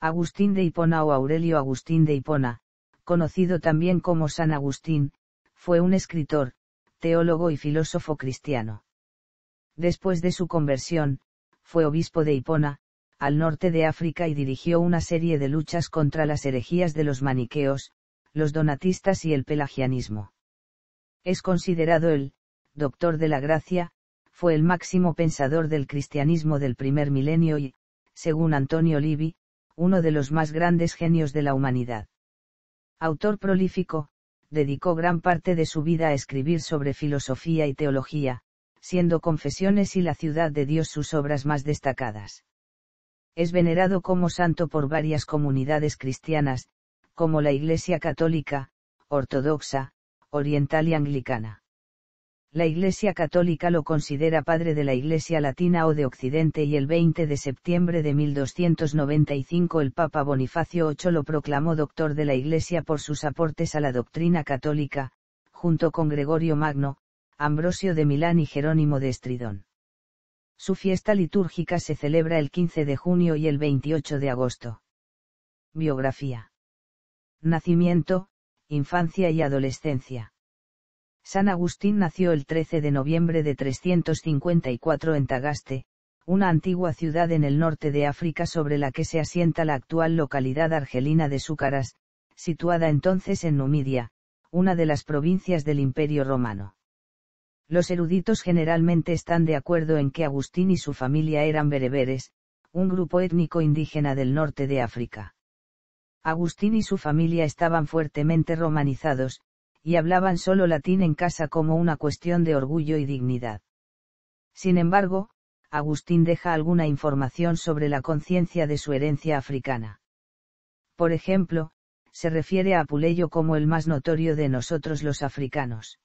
Agustín de Hipona o Aurelio Agustín de Hipona, conocido también como San Agustín, fue un escritor, teólogo y filósofo cristiano. Después de su conversión, fue obispo de Hipona, al norte de África y dirigió una serie de luchas contra las herejías de los maniqueos, los donatistas y el pelagianismo. Es considerado el doctor de la gracia, fue el máximo pensador del cristianismo del primer milenio y, según Antonio Livi, uno de los más grandes genios de la humanidad. Autor prolífico, dedicó gran parte de su vida a escribir sobre filosofía y teología, siendo Confesiones y la Ciudad de Dios sus obras más destacadas. Es venerado como santo por varias comunidades cristianas, como la Iglesia Católica, Ortodoxa, Oriental y Anglicana la Iglesia Católica lo considera padre de la Iglesia Latina o de Occidente y el 20 de septiembre de 1295 el Papa Bonifacio VIII lo proclamó doctor de la Iglesia por sus aportes a la doctrina católica, junto con Gregorio Magno, Ambrosio de Milán y Jerónimo de Estridón. Su fiesta litúrgica se celebra el 15 de junio y el 28 de agosto. Biografía. Nacimiento, infancia y adolescencia. San Agustín nació el 13 de noviembre de 354 en Tagaste, una antigua ciudad en el norte de África sobre la que se asienta la actual localidad argelina de Súcaras, situada entonces en Numidia, una de las provincias del Imperio Romano. Los eruditos generalmente están de acuerdo en que Agustín y su familia eran bereberes, un grupo étnico indígena del norte de África. Agustín y su familia estaban fuertemente romanizados, y hablaban solo latín en casa como una cuestión de orgullo y dignidad. Sin embargo, Agustín deja alguna información sobre la conciencia de su herencia africana. Por ejemplo, se refiere a Puleyo como el más notorio de nosotros los africanos.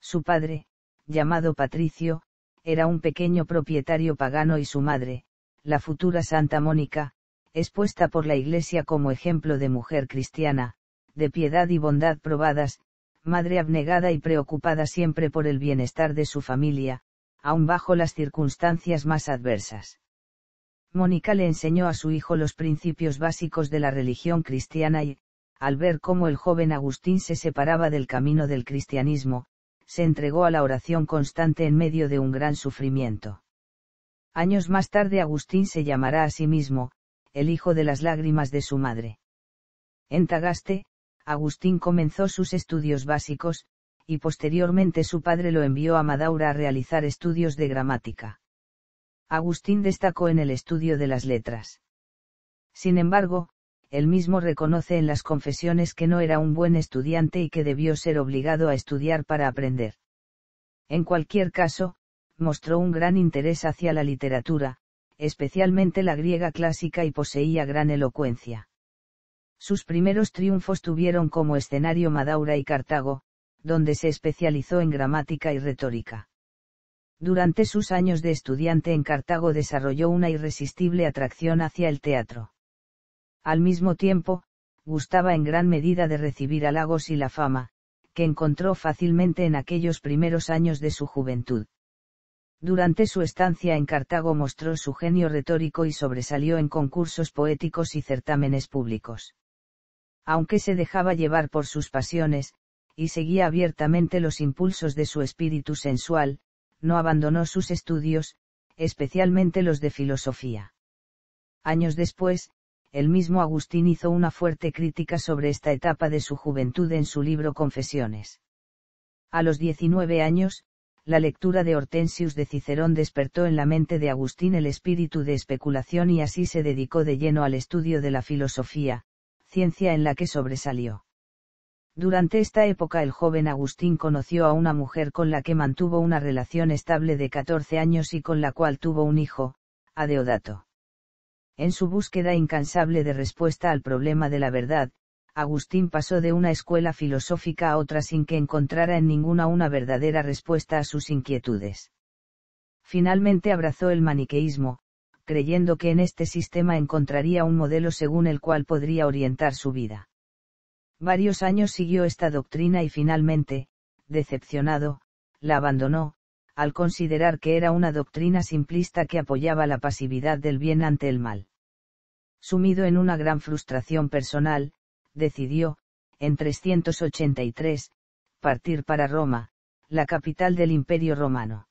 Su padre, llamado Patricio, era un pequeño propietario pagano y su madre, la futura Santa Mónica, expuesta por la Iglesia como ejemplo de mujer cristiana, de piedad y bondad probadas, madre abnegada y preocupada siempre por el bienestar de su familia, aun bajo las circunstancias más adversas. Mónica le enseñó a su hijo los principios básicos de la religión cristiana y, al ver cómo el joven Agustín se separaba del camino del cristianismo, se entregó a la oración constante en medio de un gran sufrimiento. Años más tarde Agustín se llamará a sí mismo, el hijo de las lágrimas de su madre. En Tagaste, Agustín comenzó sus estudios básicos, y posteriormente su padre lo envió a Madaura a realizar estudios de gramática. Agustín destacó en el estudio de las letras. Sin embargo, él mismo reconoce en las confesiones que no era un buen estudiante y que debió ser obligado a estudiar para aprender. En cualquier caso, mostró un gran interés hacia la literatura, especialmente la griega clásica y poseía gran elocuencia. Sus primeros triunfos tuvieron como escenario Madaura y Cartago, donde se especializó en gramática y retórica. Durante sus años de estudiante en Cartago desarrolló una irresistible atracción hacia el teatro. Al mismo tiempo, gustaba en gran medida de recibir halagos y la fama, que encontró fácilmente en aquellos primeros años de su juventud. Durante su estancia en Cartago mostró su genio retórico y sobresalió en concursos poéticos y certámenes públicos aunque se dejaba llevar por sus pasiones, y seguía abiertamente los impulsos de su espíritu sensual, no abandonó sus estudios, especialmente los de filosofía. Años después, el mismo Agustín hizo una fuerte crítica sobre esta etapa de su juventud en su libro Confesiones. A los 19 años, la lectura de Hortensius de Cicerón despertó en la mente de Agustín el espíritu de especulación y así se dedicó de lleno al estudio de la filosofía, ciencia en la que sobresalió. Durante esta época el joven Agustín conoció a una mujer con la que mantuvo una relación estable de 14 años y con la cual tuvo un hijo, Adeodato. En su búsqueda incansable de respuesta al problema de la verdad, Agustín pasó de una escuela filosófica a otra sin que encontrara en ninguna una verdadera respuesta a sus inquietudes. Finalmente abrazó el maniqueísmo, creyendo que en este sistema encontraría un modelo según el cual podría orientar su vida. Varios años siguió esta doctrina y finalmente, decepcionado, la abandonó, al considerar que era una doctrina simplista que apoyaba la pasividad del bien ante el mal. Sumido en una gran frustración personal, decidió, en 383, partir para Roma, la capital del Imperio romano.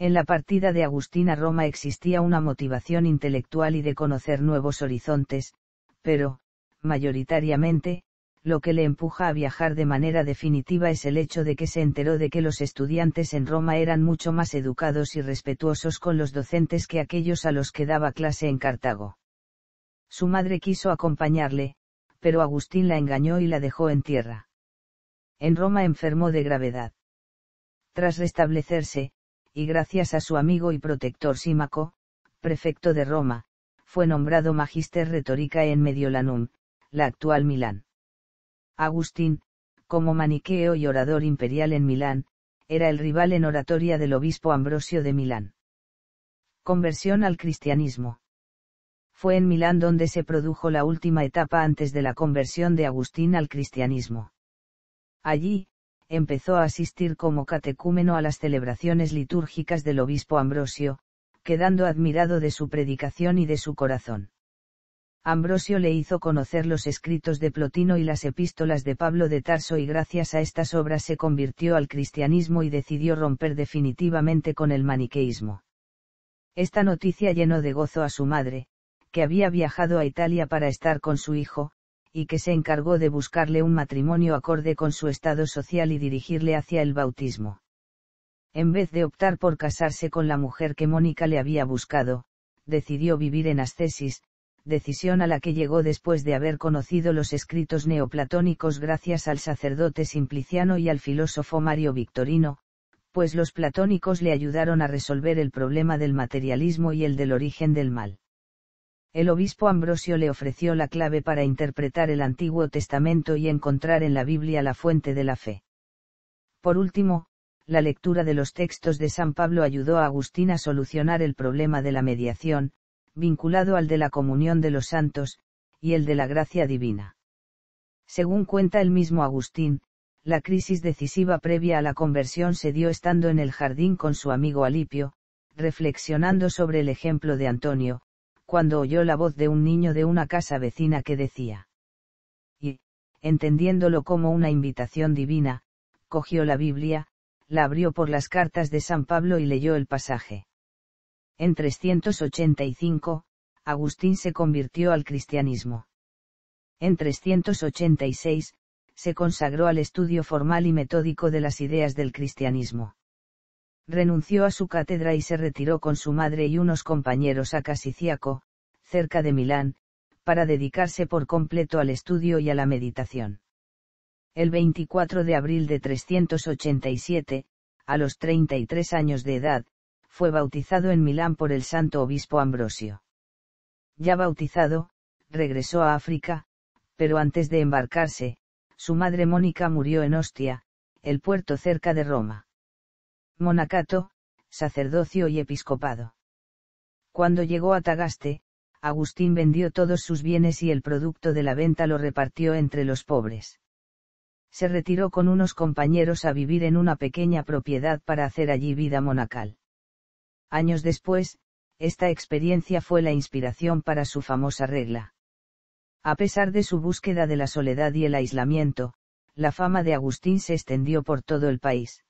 En la partida de Agustín a Roma existía una motivación intelectual y de conocer nuevos horizontes, pero, mayoritariamente, lo que le empuja a viajar de manera definitiva es el hecho de que se enteró de que los estudiantes en Roma eran mucho más educados y respetuosos con los docentes que aquellos a los que daba clase en Cartago. Su madre quiso acompañarle, pero Agustín la engañó y la dejó en tierra. En Roma enfermó de gravedad. Tras restablecerse, y gracias a su amigo y protector Símaco, prefecto de Roma, fue nombrado Magister Retórica en Mediolanum, la actual Milán. Agustín, como maniqueo y orador imperial en Milán, era el rival en oratoria del obispo Ambrosio de Milán. Conversión al cristianismo. Fue en Milán donde se produjo la última etapa antes de la conversión de Agustín al cristianismo. Allí, empezó a asistir como catecúmeno a las celebraciones litúrgicas del obispo Ambrosio, quedando admirado de su predicación y de su corazón. Ambrosio le hizo conocer los escritos de Plotino y las epístolas de Pablo de Tarso y gracias a estas obras se convirtió al cristianismo y decidió romper definitivamente con el maniqueísmo. Esta noticia llenó de gozo a su madre, que había viajado a Italia para estar con su hijo, y que se encargó de buscarle un matrimonio acorde con su estado social y dirigirle hacia el bautismo. En vez de optar por casarse con la mujer que Mónica le había buscado, decidió vivir en ascesis, decisión a la que llegó después de haber conocido los escritos neoplatónicos gracias al sacerdote Simpliciano y al filósofo Mario Victorino, pues los platónicos le ayudaron a resolver el problema del materialismo y el del origen del mal el obispo Ambrosio le ofreció la clave para interpretar el Antiguo Testamento y encontrar en la Biblia la fuente de la fe. Por último, la lectura de los textos de San Pablo ayudó a Agustín a solucionar el problema de la mediación, vinculado al de la comunión de los santos, y el de la gracia divina. Según cuenta el mismo Agustín, la crisis decisiva previa a la conversión se dio estando en el jardín con su amigo Alipio, reflexionando sobre el ejemplo de Antonio, cuando oyó la voz de un niño de una casa vecina que decía. Y, entendiéndolo como una invitación divina, cogió la Biblia, la abrió por las cartas de San Pablo y leyó el pasaje. En 385, Agustín se convirtió al cristianismo. En 386, se consagró al estudio formal y metódico de las ideas del cristianismo renunció a su cátedra y se retiró con su madre y unos compañeros a Casiciaco, cerca de Milán, para dedicarse por completo al estudio y a la meditación. El 24 de abril de 387, a los 33 años de edad, fue bautizado en Milán por el santo obispo Ambrosio. Ya bautizado, regresó a África, pero antes de embarcarse, su madre Mónica murió en Ostia, el puerto cerca de Roma monacato, sacerdocio y episcopado. Cuando llegó a Tagaste, Agustín vendió todos sus bienes y el producto de la venta lo repartió entre los pobres. Se retiró con unos compañeros a vivir en una pequeña propiedad para hacer allí vida monacal. Años después, esta experiencia fue la inspiración para su famosa regla. A pesar de su búsqueda de la soledad y el aislamiento, la fama de Agustín se extendió por todo el país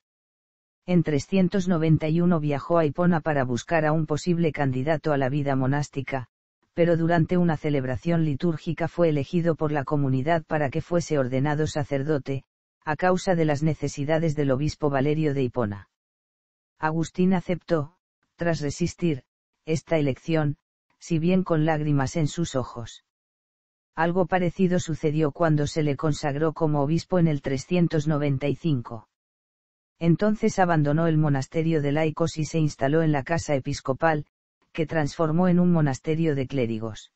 en 391 viajó a Hipona para buscar a un posible candidato a la vida monástica, pero durante una celebración litúrgica fue elegido por la comunidad para que fuese ordenado sacerdote, a causa de las necesidades del obispo Valerio de Hipona. Agustín aceptó, tras resistir, esta elección, si bien con lágrimas en sus ojos. Algo parecido sucedió cuando se le consagró como obispo en el 395 entonces abandonó el monasterio de laicos y se instaló en la casa episcopal, que transformó en un monasterio de clérigos.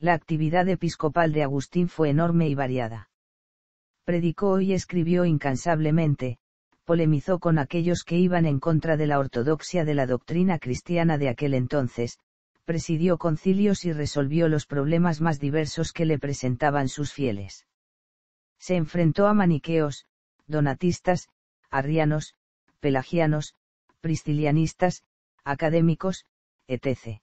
La actividad episcopal de Agustín fue enorme y variada. Predicó y escribió incansablemente, polemizó con aquellos que iban en contra de la ortodoxia de la doctrina cristiana de aquel entonces, presidió concilios y resolvió los problemas más diversos que le presentaban sus fieles. Se enfrentó a maniqueos, donatistas, arrianos, pelagianos, priscilianistas, académicos, etc.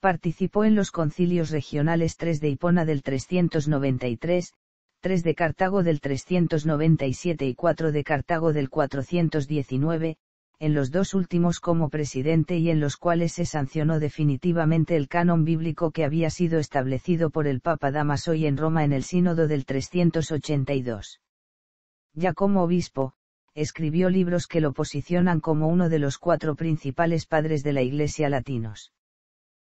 Participó en los concilios regionales 3 de Hipona del 393, 3 de Cartago del 397 y 4 de Cartago del 419, en los dos últimos como presidente y en los cuales se sancionó definitivamente el canon bíblico que había sido establecido por el Papa Damaso y en Roma en el Sínodo del 382. Ya como obispo, escribió libros que lo posicionan como uno de los cuatro principales padres de la Iglesia latinos.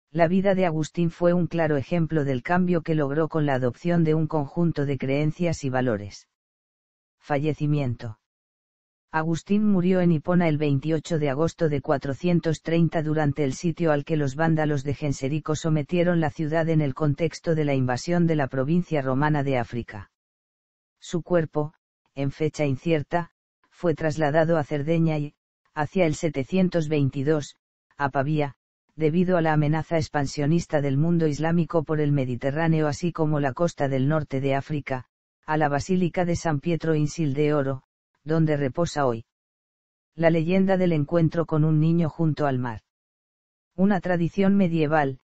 La vida de Agustín fue un claro ejemplo del cambio que logró con la adopción de un conjunto de creencias y valores. Fallecimiento. Agustín murió en Hipona el 28 de agosto de 430 durante el sitio al que los vándalos de Genserico sometieron la ciudad en el contexto de la invasión de la provincia romana de África. Su cuerpo, en fecha incierta, fue trasladado a Cerdeña y, hacia el 722, a Pavía, debido a la amenaza expansionista del mundo islámico por el Mediterráneo así como la costa del norte de África, a la Basílica de San Pietro Insil de Oro, donde reposa hoy. La leyenda del encuentro con un niño junto al mar. Una tradición medieval,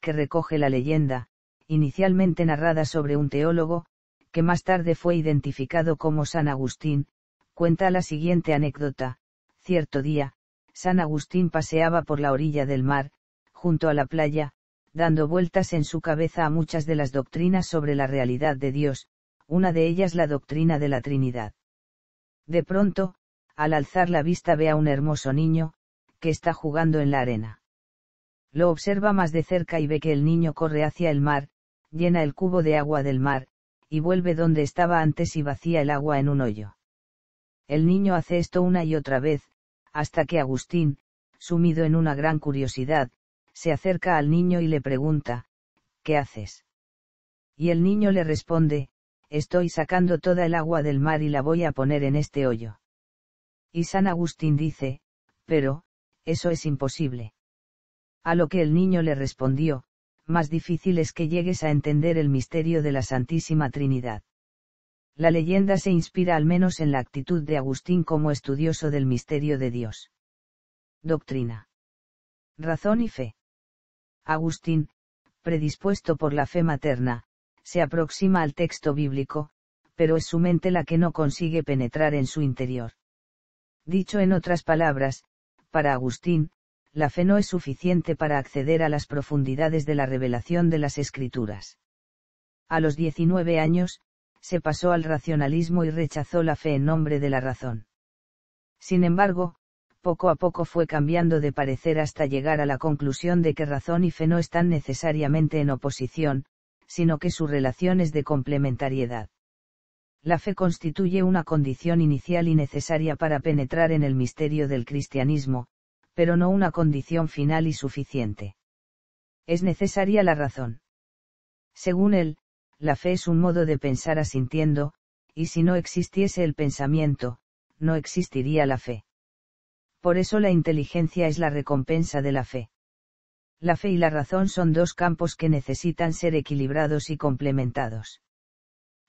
que recoge la leyenda, inicialmente narrada sobre un teólogo, que más tarde fue identificado como San Agustín, Cuenta la siguiente anécdota. Cierto día, San Agustín paseaba por la orilla del mar, junto a la playa, dando vueltas en su cabeza a muchas de las doctrinas sobre la realidad de Dios, una de ellas la doctrina de la Trinidad. De pronto, al alzar la vista ve a un hermoso niño, que está jugando en la arena. Lo observa más de cerca y ve que el niño corre hacia el mar, llena el cubo de agua del mar, y vuelve donde estaba antes y vacía el agua en un hoyo. El niño hace esto una y otra vez, hasta que Agustín, sumido en una gran curiosidad, se acerca al niño y le pregunta, ¿qué haces? Y el niño le responde, estoy sacando toda el agua del mar y la voy a poner en este hoyo. Y San Agustín dice, pero, eso es imposible. A lo que el niño le respondió, más difícil es que llegues a entender el misterio de la Santísima Trinidad la leyenda se inspira al menos en la actitud de Agustín como estudioso del misterio de Dios. Doctrina. Razón y fe. Agustín, predispuesto por la fe materna, se aproxima al texto bíblico, pero es su mente la que no consigue penetrar en su interior. Dicho en otras palabras, para Agustín, la fe no es suficiente para acceder a las profundidades de la revelación de las escrituras. A los 19 años, se pasó al racionalismo y rechazó la fe en nombre de la razón. Sin embargo, poco a poco fue cambiando de parecer hasta llegar a la conclusión de que razón y fe no están necesariamente en oposición, sino que su relación es de complementariedad. La fe constituye una condición inicial y necesaria para penetrar en el misterio del cristianismo, pero no una condición final y suficiente. Es necesaria la razón. Según él, la fe es un modo de pensar asintiendo, y si no existiese el pensamiento, no existiría la fe. Por eso la inteligencia es la recompensa de la fe. La fe y la razón son dos campos que necesitan ser equilibrados y complementados.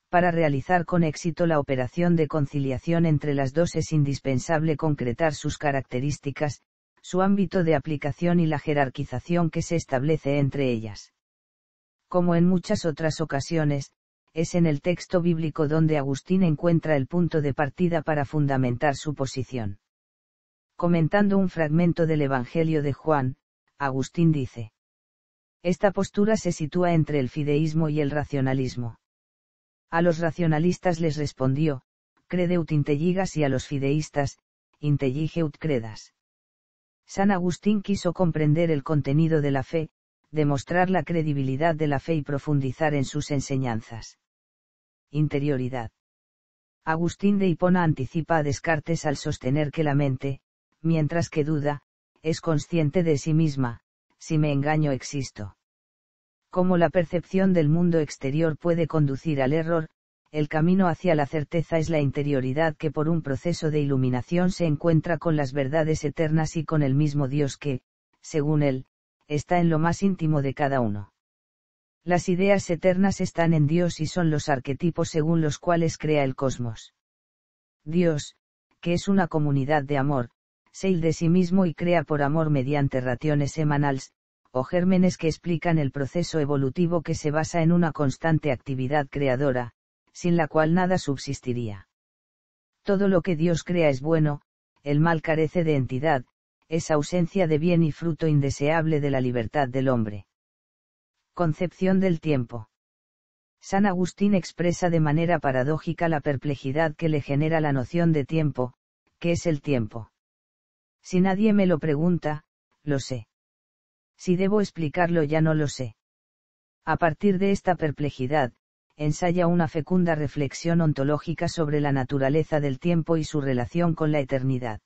Para realizar con éxito la operación de conciliación entre las dos es indispensable concretar sus características, su ámbito de aplicación y la jerarquización que se establece entre ellas como en muchas otras ocasiones, es en el texto bíblico donde Agustín encuentra el punto de partida para fundamentar su posición. Comentando un fragmento del Evangelio de Juan, Agustín dice. Esta postura se sitúa entre el fideísmo y el racionalismo. A los racionalistas les respondió, credeut intelligas y a los fideístas, intelligeut credas. San Agustín quiso comprender el contenido de la fe, demostrar la credibilidad de la fe y profundizar en sus enseñanzas. Interioridad. Agustín de Hipona anticipa a Descartes al sostener que la mente, mientras que duda, es consciente de sí misma, si me engaño existo. Como la percepción del mundo exterior puede conducir al error, el camino hacia la certeza es la interioridad que por un proceso de iluminación se encuentra con las verdades eternas y con el mismo Dios que, según él, está en lo más íntimo de cada uno. Las ideas eternas están en Dios y son los arquetipos según los cuales crea el cosmos. Dios, que es una comunidad de amor, se de sí mismo y crea por amor mediante raciones semanales, o gérmenes que explican el proceso evolutivo que se basa en una constante actividad creadora, sin la cual nada subsistiría. Todo lo que Dios crea es bueno, el mal carece de entidad, es ausencia de bien y fruto indeseable de la libertad del hombre. Concepción del tiempo. San Agustín expresa de manera paradójica la perplejidad que le genera la noción de tiempo, que es el tiempo? Si nadie me lo pregunta, lo sé. Si debo explicarlo ya no lo sé. A partir de esta perplejidad, ensaya una fecunda reflexión ontológica sobre la naturaleza del tiempo y su relación con la eternidad.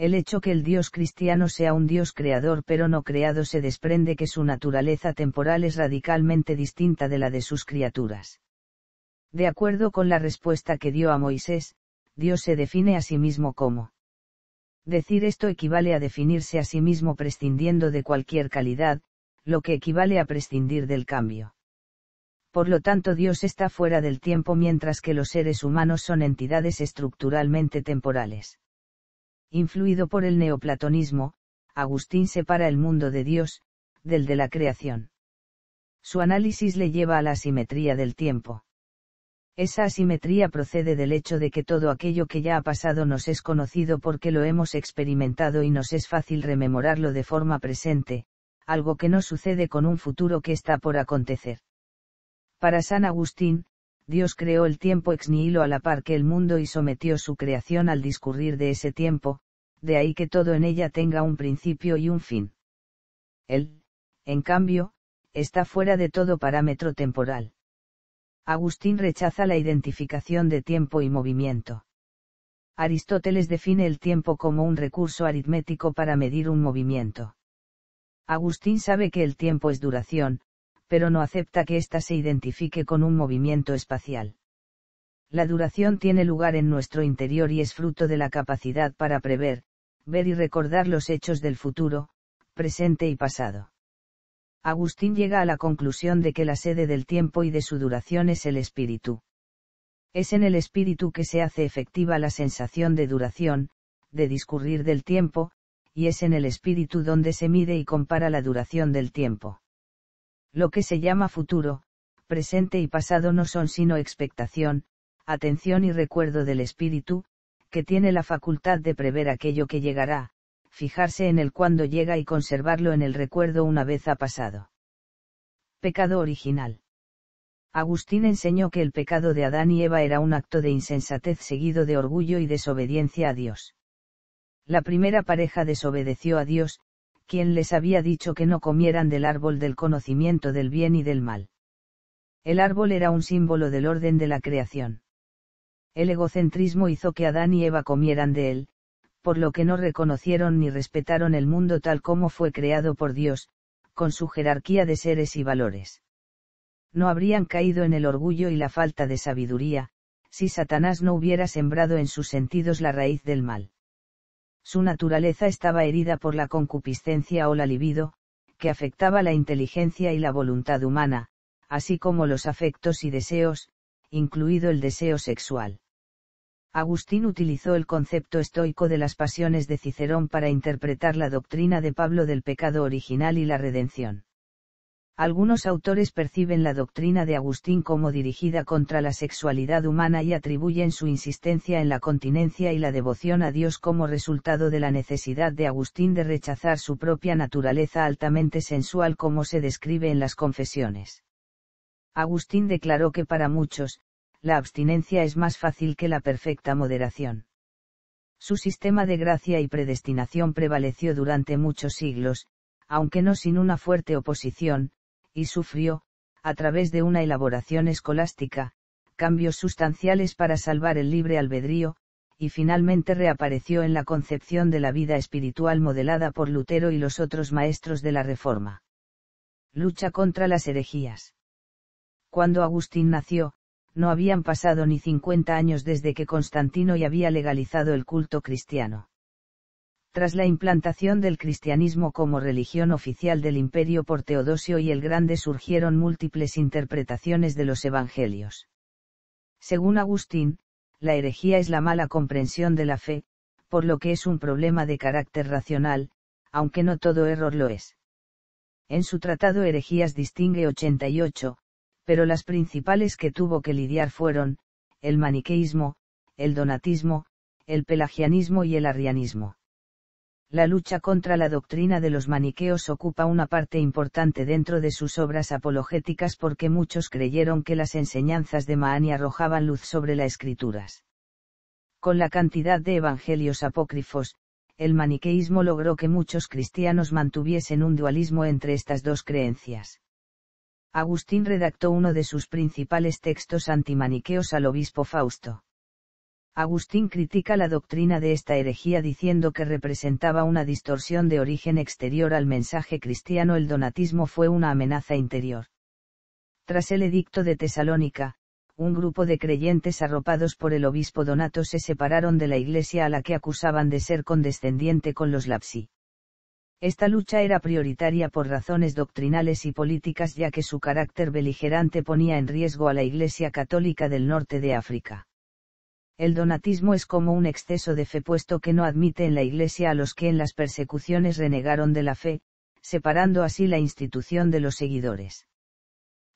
El hecho que el Dios cristiano sea un Dios creador pero no creado se desprende que su naturaleza temporal es radicalmente distinta de la de sus criaturas. De acuerdo con la respuesta que dio a Moisés, Dios se define a sí mismo como. Decir esto equivale a definirse a sí mismo prescindiendo de cualquier calidad, lo que equivale a prescindir del cambio. Por lo tanto, Dios está fuera del tiempo mientras que los seres humanos son entidades estructuralmente temporales. Influido por el neoplatonismo, Agustín separa el mundo de Dios, del de la creación. Su análisis le lleva a la asimetría del tiempo. Esa asimetría procede del hecho de que todo aquello que ya ha pasado nos es conocido porque lo hemos experimentado y nos es fácil rememorarlo de forma presente, algo que no sucede con un futuro que está por acontecer. Para San Agustín, Dios creó el tiempo ex nihilo a la par que el mundo y sometió su creación al discurrir de ese tiempo, de ahí que todo en ella tenga un principio y un fin. Él, en cambio, está fuera de todo parámetro temporal. Agustín rechaza la identificación de tiempo y movimiento. Aristóteles define el tiempo como un recurso aritmético para medir un movimiento. Agustín sabe que el tiempo es duración, pero no acepta que ésta se identifique con un movimiento espacial. La duración tiene lugar en nuestro interior y es fruto de la capacidad para prever, ver y recordar los hechos del futuro, presente y pasado. Agustín llega a la conclusión de que la sede del tiempo y de su duración es el espíritu. Es en el espíritu que se hace efectiva la sensación de duración, de discurrir del tiempo, y es en el espíritu donde se mide y compara la duración del tiempo. Lo que se llama futuro, presente y pasado no son sino expectación, atención y recuerdo del espíritu, que tiene la facultad de prever aquello que llegará, fijarse en el cuando llega y conservarlo en el recuerdo una vez ha pasado. Pecado original. Agustín enseñó que el pecado de Adán y Eva era un acto de insensatez seguido de orgullo y desobediencia a Dios. La primera pareja desobedeció a Dios, quien les había dicho que no comieran del árbol del conocimiento del bien y del mal. El árbol era un símbolo del orden de la creación. El egocentrismo hizo que Adán y Eva comieran de él, por lo que no reconocieron ni respetaron el mundo tal como fue creado por Dios, con su jerarquía de seres y valores. No habrían caído en el orgullo y la falta de sabiduría, si Satanás no hubiera sembrado en sus sentidos la raíz del mal. Su naturaleza estaba herida por la concupiscencia o la libido, que afectaba la inteligencia y la voluntad humana, así como los afectos y deseos, incluido el deseo sexual. Agustín utilizó el concepto estoico de las pasiones de Cicerón para interpretar la doctrina de Pablo del pecado original y la redención. Algunos autores perciben la doctrina de Agustín como dirigida contra la sexualidad humana y atribuyen su insistencia en la continencia y la devoción a Dios como resultado de la necesidad de Agustín de rechazar su propia naturaleza altamente sensual como se describe en las confesiones. Agustín declaró que para muchos, la abstinencia es más fácil que la perfecta moderación. Su sistema de gracia y predestinación prevaleció durante muchos siglos, aunque no sin una fuerte oposición, y sufrió, a través de una elaboración escolástica, cambios sustanciales para salvar el libre albedrío, y finalmente reapareció en la concepción de la vida espiritual modelada por Lutero y los otros maestros de la Reforma. Lucha contra las herejías. Cuando Agustín nació, no habían pasado ni 50 años desde que Constantino y había legalizado el culto cristiano. Tras la implantación del cristianismo como religión oficial del imperio por Teodosio y el Grande surgieron múltiples interpretaciones de los evangelios. Según Agustín, la herejía es la mala comprensión de la fe, por lo que es un problema de carácter racional, aunque no todo error lo es. En su tratado Herejías distingue 88, pero las principales que tuvo que lidiar fueron, el maniqueísmo, el donatismo, el pelagianismo y el arrianismo la lucha contra la doctrina de los maniqueos ocupa una parte importante dentro de sus obras apologéticas porque muchos creyeron que las enseñanzas de Mahani arrojaban luz sobre las escrituras. Con la cantidad de evangelios apócrifos, el maniqueísmo logró que muchos cristianos mantuviesen un dualismo entre estas dos creencias. Agustín redactó uno de sus principales textos antimaniqueos al obispo Fausto. Agustín critica la doctrina de esta herejía diciendo que representaba una distorsión de origen exterior al mensaje cristiano. El donatismo fue una amenaza interior. Tras el edicto de Tesalónica, un grupo de creyentes arropados por el obispo Donato se separaron de la iglesia a la que acusaban de ser condescendiente con los lapsi. Esta lucha era prioritaria por razones doctrinales y políticas ya que su carácter beligerante ponía en riesgo a la Iglesia Católica del norte de África. El donatismo es como un exceso de fe puesto que no admite en la Iglesia a los que en las persecuciones renegaron de la fe, separando así la institución de los seguidores.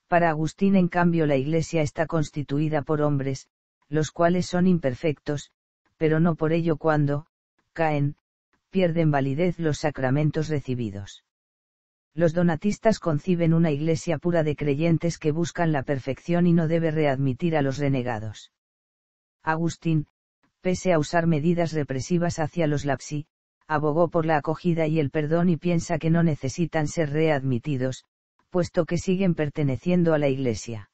Para Agustín en cambio la Iglesia está constituida por hombres, los cuales son imperfectos, pero no por ello cuando, caen, pierden validez los sacramentos recibidos. Los donatistas conciben una Iglesia pura de creyentes que buscan la perfección y no debe readmitir a los renegados. Agustín, pese a usar medidas represivas hacia los lapsi, abogó por la acogida y el perdón y piensa que no necesitan ser readmitidos, puesto que siguen perteneciendo a la Iglesia.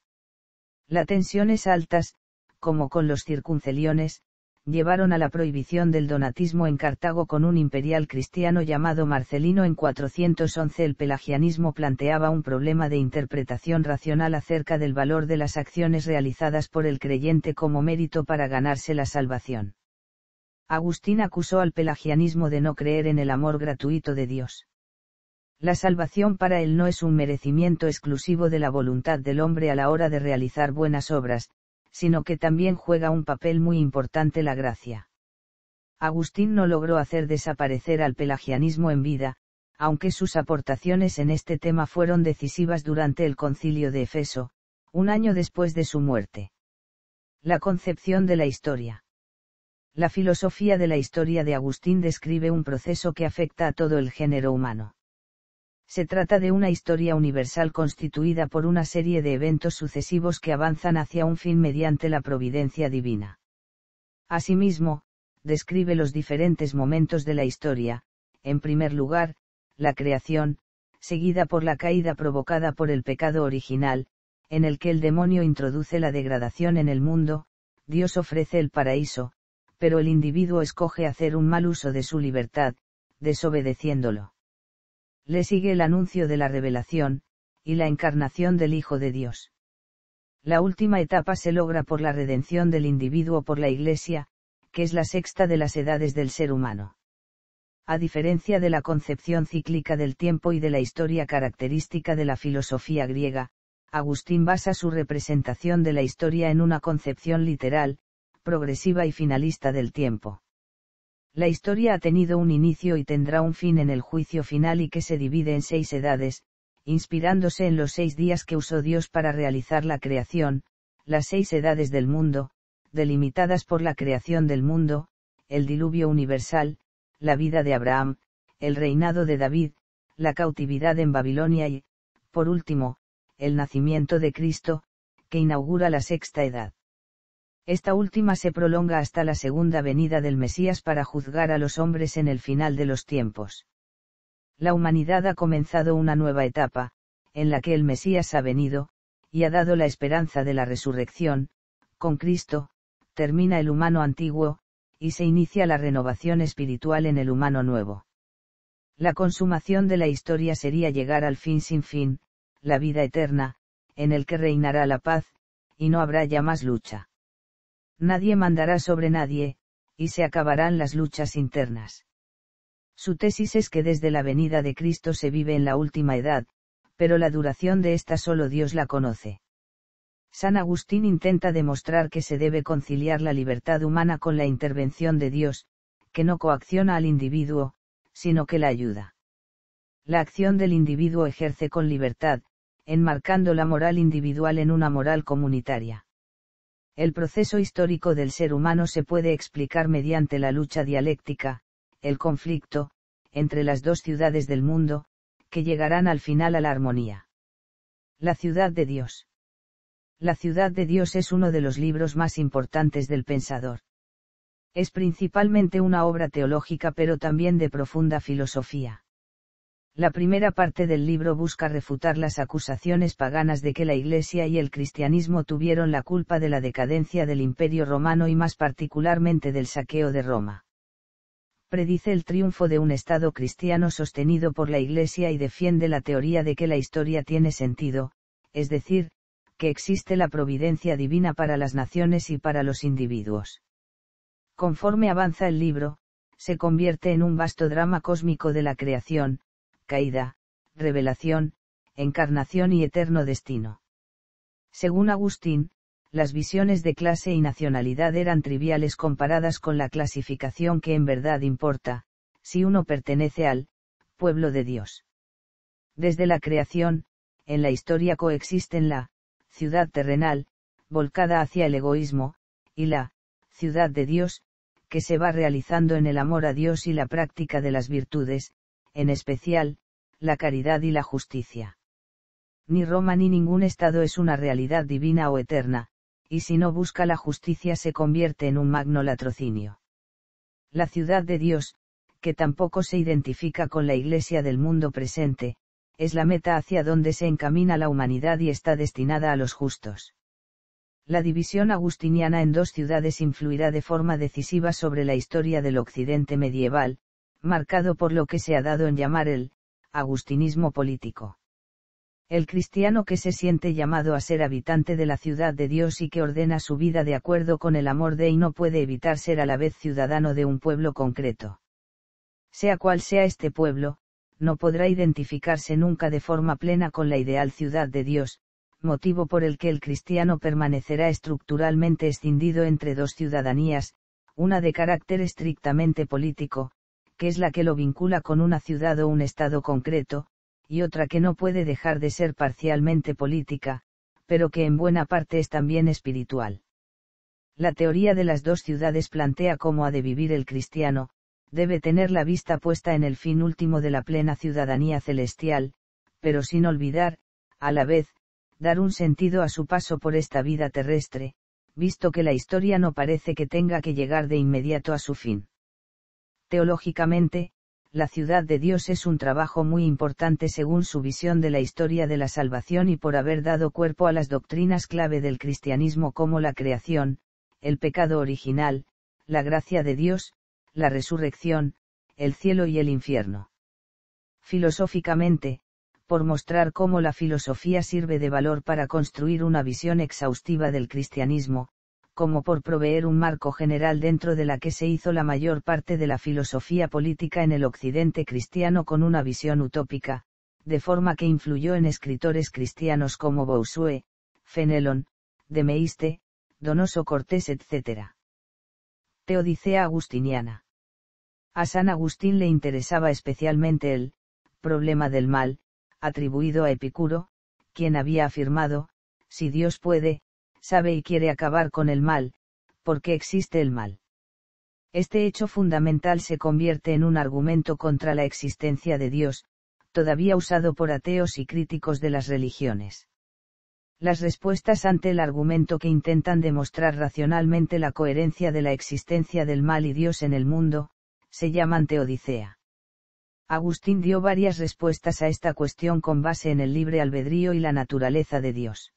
La tensión es altas, como con los circunceliones, llevaron a la prohibición del donatismo en Cartago con un imperial cristiano llamado Marcelino. En 411 el pelagianismo planteaba un problema de interpretación racional acerca del valor de las acciones realizadas por el creyente como mérito para ganarse la salvación. Agustín acusó al pelagianismo de no creer en el amor gratuito de Dios. La salvación para él no es un merecimiento exclusivo de la voluntad del hombre a la hora de realizar buenas obras, sino que también juega un papel muy importante la gracia. Agustín no logró hacer desaparecer al pelagianismo en vida, aunque sus aportaciones en este tema fueron decisivas durante el concilio de Efeso, un año después de su muerte. La concepción de la historia. La filosofía de la historia de Agustín describe un proceso que afecta a todo el género humano se trata de una historia universal constituida por una serie de eventos sucesivos que avanzan hacia un fin mediante la providencia divina. Asimismo, describe los diferentes momentos de la historia, en primer lugar, la creación, seguida por la caída provocada por el pecado original, en el que el demonio introduce la degradación en el mundo, Dios ofrece el paraíso, pero el individuo escoge hacer un mal uso de su libertad, desobedeciéndolo le sigue el anuncio de la revelación, y la encarnación del Hijo de Dios. La última etapa se logra por la redención del individuo por la Iglesia, que es la sexta de las edades del ser humano. A diferencia de la concepción cíclica del tiempo y de la historia característica de la filosofía griega, Agustín basa su representación de la historia en una concepción literal, progresiva y finalista del tiempo. La historia ha tenido un inicio y tendrá un fin en el juicio final y que se divide en seis edades, inspirándose en los seis días que usó Dios para realizar la creación, las seis edades del mundo, delimitadas por la creación del mundo, el diluvio universal, la vida de Abraham, el reinado de David, la cautividad en Babilonia y, por último, el nacimiento de Cristo, que inaugura la sexta edad. Esta última se prolonga hasta la segunda venida del Mesías para juzgar a los hombres en el final de los tiempos. La humanidad ha comenzado una nueva etapa, en la que el Mesías ha venido, y ha dado la esperanza de la resurrección, con Cristo, termina el humano antiguo, y se inicia la renovación espiritual en el humano nuevo. La consumación de la historia sería llegar al fin sin fin, la vida eterna, en el que reinará la paz, y no habrá ya más lucha. Nadie mandará sobre nadie, y se acabarán las luchas internas. Su tesis es que desde la venida de Cristo se vive en la última edad, pero la duración de esta solo Dios la conoce. San Agustín intenta demostrar que se debe conciliar la libertad humana con la intervención de Dios, que no coacciona al individuo, sino que la ayuda. La acción del individuo ejerce con libertad, enmarcando la moral individual en una moral comunitaria. El proceso histórico del ser humano se puede explicar mediante la lucha dialéctica, el conflicto, entre las dos ciudades del mundo, que llegarán al final a la armonía. La ciudad de Dios. La ciudad de Dios es uno de los libros más importantes del pensador. Es principalmente una obra teológica pero también de profunda filosofía. La primera parte del libro busca refutar las acusaciones paganas de que la Iglesia y el cristianismo tuvieron la culpa de la decadencia del Imperio romano y más particularmente del saqueo de Roma. Predice el triunfo de un Estado cristiano sostenido por la Iglesia y defiende la teoría de que la historia tiene sentido, es decir, que existe la providencia divina para las naciones y para los individuos. Conforme avanza el libro, se convierte en un vasto drama cósmico de la creación, caída, revelación, encarnación y eterno destino. Según Agustín, las visiones de clase y nacionalidad eran triviales comparadas con la clasificación que en verdad importa, si uno pertenece al pueblo de Dios. Desde la creación, en la historia coexisten la ciudad terrenal, volcada hacia el egoísmo, y la ciudad de Dios, que se va realizando en el amor a Dios y la práctica de las virtudes, en especial, la caridad y la justicia. Ni Roma ni ningún Estado es una realidad divina o eterna, y si no busca la justicia se convierte en un magno latrocinio. La ciudad de Dios, que tampoco se identifica con la Iglesia del mundo presente, es la meta hacia donde se encamina la humanidad y está destinada a los justos. La división agustiniana en dos ciudades influirá de forma decisiva sobre la historia del Occidente medieval, marcado por lo que se ha dado en llamar el agustinismo político. El cristiano que se siente llamado a ser habitante de la ciudad de Dios y que ordena su vida de acuerdo con el amor de y no puede evitar ser a la vez ciudadano de un pueblo concreto. Sea cual sea este pueblo, no podrá identificarse nunca de forma plena con la ideal ciudad de Dios, motivo por el que el cristiano permanecerá estructuralmente escindido entre dos ciudadanías, una de carácter estrictamente político, que es la que lo vincula con una ciudad o un estado concreto, y otra que no puede dejar de ser parcialmente política, pero que en buena parte es también espiritual. La teoría de las dos ciudades plantea cómo ha de vivir el cristiano, debe tener la vista puesta en el fin último de la plena ciudadanía celestial, pero sin olvidar, a la vez, dar un sentido a su paso por esta vida terrestre, visto que la historia no parece que tenga que llegar de inmediato a su fin. Teológicamente, la ciudad de Dios es un trabajo muy importante según su visión de la historia de la salvación y por haber dado cuerpo a las doctrinas clave del cristianismo como la creación, el pecado original, la gracia de Dios, la resurrección, el cielo y el infierno. Filosóficamente, por mostrar cómo la filosofía sirve de valor para construir una visión exhaustiva del cristianismo, como por proveer un marco general dentro de la que se hizo la mayor parte de la filosofía política en el occidente cristiano con una visión utópica, de forma que influyó en escritores cristianos como Bossuet, Fenelon, Demeiste, Donoso Cortés, etc. Teodicea agustiniana. A San Agustín le interesaba especialmente el problema del mal, atribuido a Epicuro, quien había afirmado, si Dios puede, sabe y quiere acabar con el mal, porque existe el mal. Este hecho fundamental se convierte en un argumento contra la existencia de Dios, todavía usado por ateos y críticos de las religiones. Las respuestas ante el argumento que intentan demostrar racionalmente la coherencia de la existencia del mal y Dios en el mundo, se llaman teodicea. Agustín dio varias respuestas a esta cuestión con base en el libre albedrío y la naturaleza de Dios.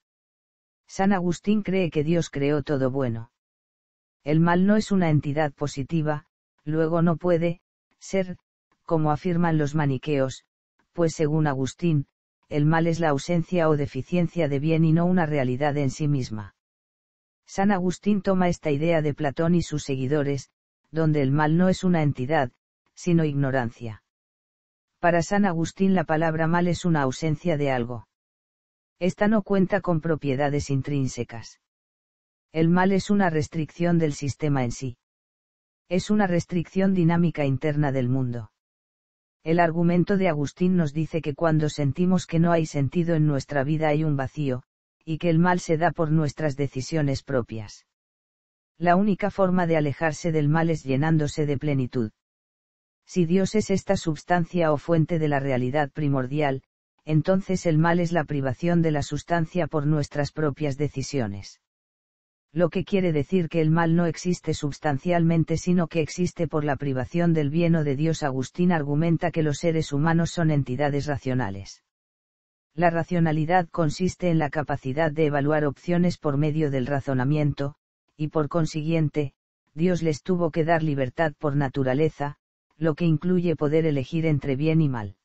San Agustín cree que Dios creó todo bueno. El mal no es una entidad positiva, luego no puede, ser, como afirman los maniqueos, pues según Agustín, el mal es la ausencia o deficiencia de bien y no una realidad en sí misma. San Agustín toma esta idea de Platón y sus seguidores, donde el mal no es una entidad, sino ignorancia. Para San Agustín la palabra mal es una ausencia de algo. Esta no cuenta con propiedades intrínsecas. El mal es una restricción del sistema en sí. Es una restricción dinámica interna del mundo. El argumento de Agustín nos dice que cuando sentimos que no hay sentido en nuestra vida hay un vacío, y que el mal se da por nuestras decisiones propias. La única forma de alejarse del mal es llenándose de plenitud. Si Dios es esta substancia o fuente de la realidad primordial, entonces el mal es la privación de la sustancia por nuestras propias decisiones. Lo que quiere decir que el mal no existe substancialmente sino que existe por la privación del bien o de Dios. Agustín argumenta que los seres humanos son entidades racionales. La racionalidad consiste en la capacidad de evaluar opciones por medio del razonamiento, y por consiguiente, Dios les tuvo que dar libertad por naturaleza, lo que incluye poder elegir entre bien y mal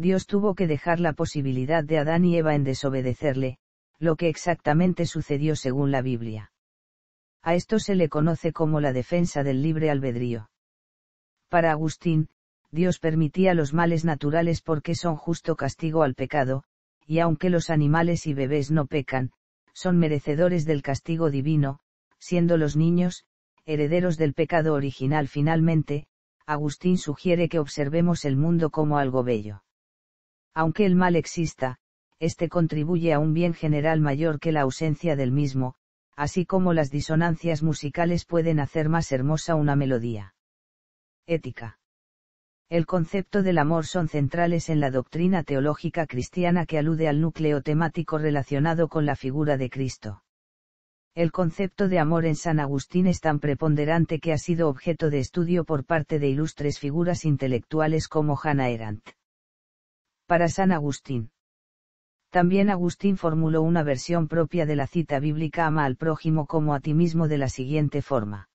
Dios tuvo que dejar la posibilidad de Adán y Eva en desobedecerle, lo que exactamente sucedió según la Biblia. A esto se le conoce como la defensa del libre albedrío. Para Agustín, Dios permitía los males naturales porque son justo castigo al pecado, y aunque los animales y bebés no pecan, son merecedores del castigo divino, siendo los niños, herederos del pecado original finalmente, Agustín sugiere que observemos el mundo como algo bello. Aunque el mal exista, este contribuye a un bien general mayor que la ausencia del mismo, así como las disonancias musicales pueden hacer más hermosa una melodía. Ética. El concepto del amor son centrales en la doctrina teológica cristiana que alude al núcleo temático relacionado con la figura de Cristo. El concepto de amor en San Agustín es tan preponderante que ha sido objeto de estudio por parte de ilustres figuras intelectuales como Hannah Arendt para San Agustín. También Agustín formuló una versión propia de la cita bíblica ama al prójimo como a ti mismo de la siguiente forma.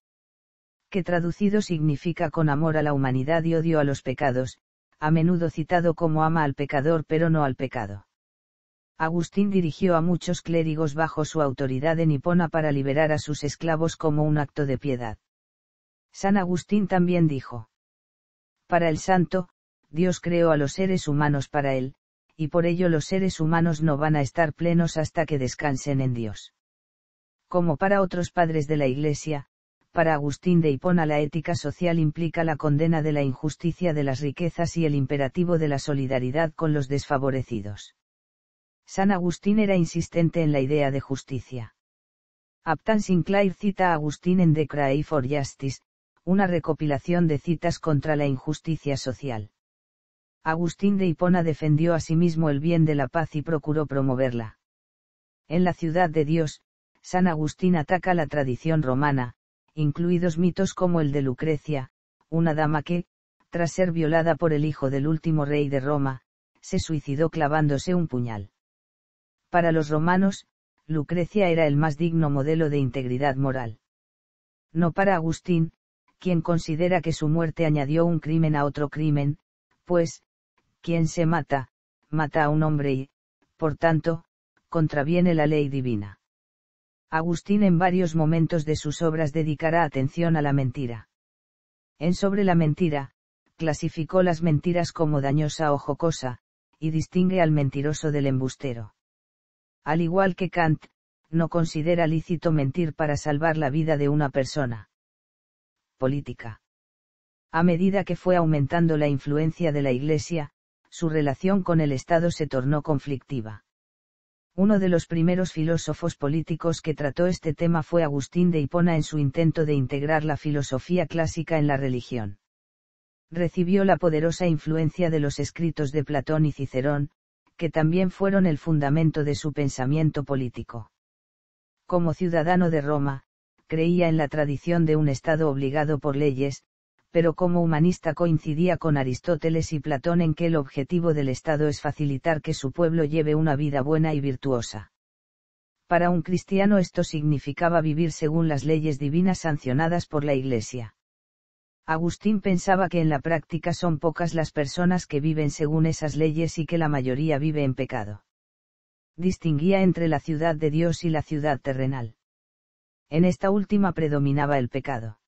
Que traducido significa con amor a la humanidad y odio a los pecados, a menudo citado como ama al pecador pero no al pecado. Agustín dirigió a muchos clérigos bajo su autoridad en Hipona para liberar a sus esclavos como un acto de piedad. San Agustín también dijo. Para el santo, Dios creó a los seres humanos para Él, y por ello los seres humanos no van a estar plenos hasta que descansen en Dios. Como para otros padres de la Iglesia, para Agustín de Hipona la ética social implica la condena de la injusticia de las riquezas y el imperativo de la solidaridad con los desfavorecidos. San Agustín era insistente en la idea de justicia. Aptan Sinclair cita a Agustín en *De for Justice, una recopilación de citas contra la injusticia social. Agustín de Hipona defendió a sí mismo el bien de la paz y procuró promoverla. En la ciudad de Dios, San Agustín ataca la tradición romana, incluidos mitos como el de Lucrecia, una dama que, tras ser violada por el hijo del último rey de Roma, se suicidó clavándose un puñal. Para los romanos, Lucrecia era el más digno modelo de integridad moral. No para Agustín, quien considera que su muerte añadió un crimen a otro crimen, pues, quien se mata, mata a un hombre y, por tanto, contraviene la ley divina. Agustín en varios momentos de sus obras dedicará atención a la mentira. En Sobre la mentira, clasificó las mentiras como dañosa o jocosa, y distingue al mentiroso del embustero. Al igual que Kant, no considera lícito mentir para salvar la vida de una persona. Política. A medida que fue aumentando la influencia de la Iglesia, su relación con el Estado se tornó conflictiva. Uno de los primeros filósofos políticos que trató este tema fue Agustín de Hipona en su intento de integrar la filosofía clásica en la religión. Recibió la poderosa influencia de los escritos de Platón y Cicerón, que también fueron el fundamento de su pensamiento político. Como ciudadano de Roma, creía en la tradición de un Estado obligado por leyes, pero como humanista coincidía con Aristóteles y Platón en que el objetivo del Estado es facilitar que su pueblo lleve una vida buena y virtuosa. Para un cristiano esto significaba vivir según las leyes divinas sancionadas por la Iglesia. Agustín pensaba que en la práctica son pocas las personas que viven según esas leyes y que la mayoría vive en pecado. Distinguía entre la ciudad de Dios y la ciudad terrenal. En esta última predominaba el pecado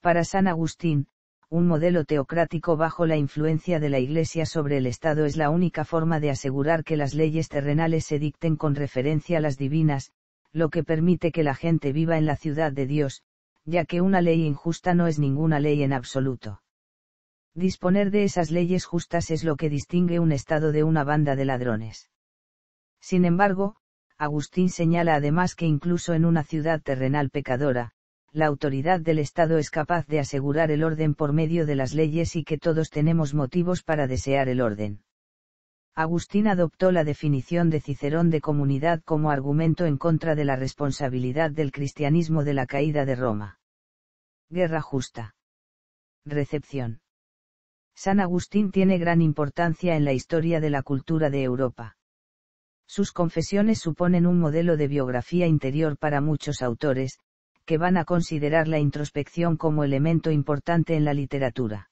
para San Agustín, un modelo teocrático bajo la influencia de la Iglesia sobre el Estado es la única forma de asegurar que las leyes terrenales se dicten con referencia a las divinas, lo que permite que la gente viva en la ciudad de Dios, ya que una ley injusta no es ninguna ley en absoluto. Disponer de esas leyes justas es lo que distingue un Estado de una banda de ladrones. Sin embargo, Agustín señala además que incluso en una ciudad terrenal pecadora, la autoridad del Estado es capaz de asegurar el orden por medio de las leyes y que todos tenemos motivos para desear el orden. Agustín adoptó la definición de Cicerón de comunidad como argumento en contra de la responsabilidad del cristianismo de la caída de Roma. Guerra justa. Recepción. San Agustín tiene gran importancia en la historia de la cultura de Europa. Sus confesiones suponen un modelo de biografía interior para muchos autores, que van a considerar la introspección como elemento importante en la literatura.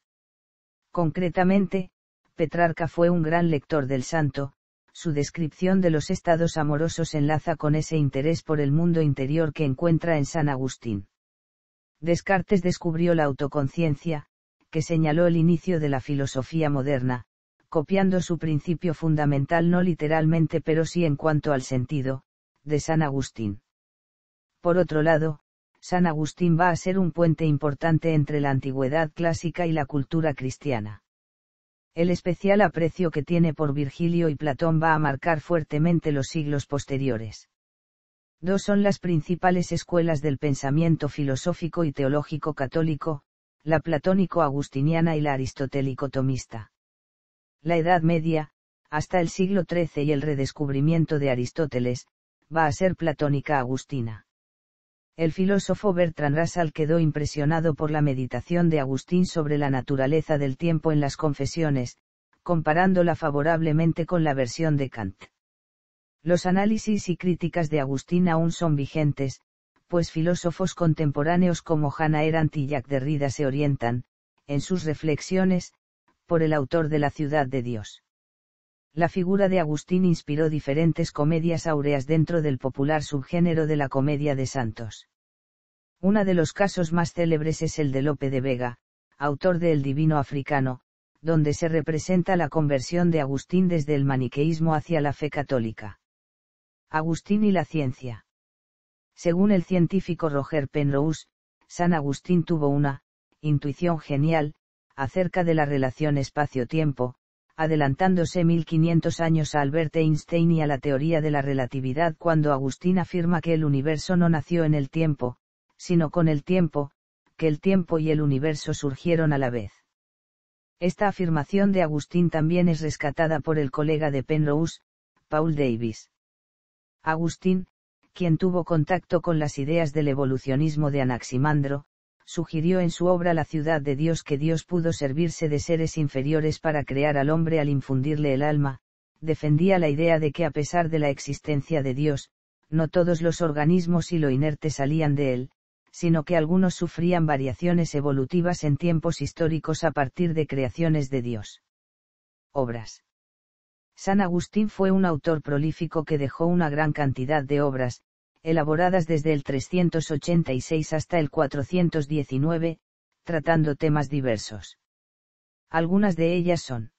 Concretamente, Petrarca fue un gran lector del santo, su descripción de los estados amorosos enlaza con ese interés por el mundo interior que encuentra en San Agustín. Descartes descubrió la autoconciencia, que señaló el inicio de la filosofía moderna, copiando su principio fundamental no literalmente pero sí en cuanto al sentido, de San Agustín. Por otro lado, San Agustín va a ser un puente importante entre la antigüedad clásica y la cultura cristiana. El especial aprecio que tiene por Virgilio y Platón va a marcar fuertemente los siglos posteriores. Dos son las principales escuelas del pensamiento filosófico y teológico católico, la platónico-agustiniana y la aristotélico-tomista. La Edad Media, hasta el siglo XIII y el redescubrimiento de Aristóteles, va a ser platónica-agustina. El filósofo Bertrand Russell quedó impresionado por la meditación de Agustín sobre la naturaleza del tiempo en las confesiones, comparándola favorablemente con la versión de Kant. Los análisis y críticas de Agustín aún son vigentes, pues filósofos contemporáneos como Hannah Arendt y Jacques Derrida se orientan, en sus reflexiones, por el autor de La Ciudad de Dios la figura de Agustín inspiró diferentes comedias áureas dentro del popular subgénero de la comedia de santos. Uno de los casos más célebres es el de Lope de Vega, autor de El Divino Africano, donde se representa la conversión de Agustín desde el maniqueísmo hacia la fe católica. Agustín y la ciencia. Según el científico Roger Penrose, San Agustín tuvo una intuición genial, acerca de la relación espacio-tiempo, adelantándose 1500 años a Albert Einstein y a la teoría de la relatividad cuando Agustín afirma que el universo no nació en el tiempo, sino con el tiempo, que el tiempo y el universo surgieron a la vez. Esta afirmación de Agustín también es rescatada por el colega de Penrose, Paul Davis. Agustín, quien tuvo contacto con las ideas del evolucionismo de Anaximandro, sugirió en su obra La ciudad de Dios que Dios pudo servirse de seres inferiores para crear al hombre al infundirle el alma, defendía la idea de que a pesar de la existencia de Dios, no todos los organismos y lo inerte salían de él, sino que algunos sufrían variaciones evolutivas en tiempos históricos a partir de creaciones de Dios. Obras. San Agustín fue un autor prolífico que dejó una gran cantidad de obras, elaboradas desde el 386 hasta el 419, tratando temas diversos. Algunas de ellas son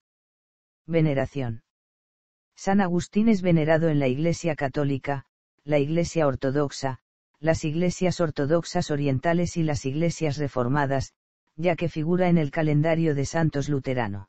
Veneración. San Agustín es venerado en la Iglesia Católica, la Iglesia Ortodoxa, las iglesias ortodoxas orientales y las iglesias reformadas, ya que figura en el calendario de santos luterano.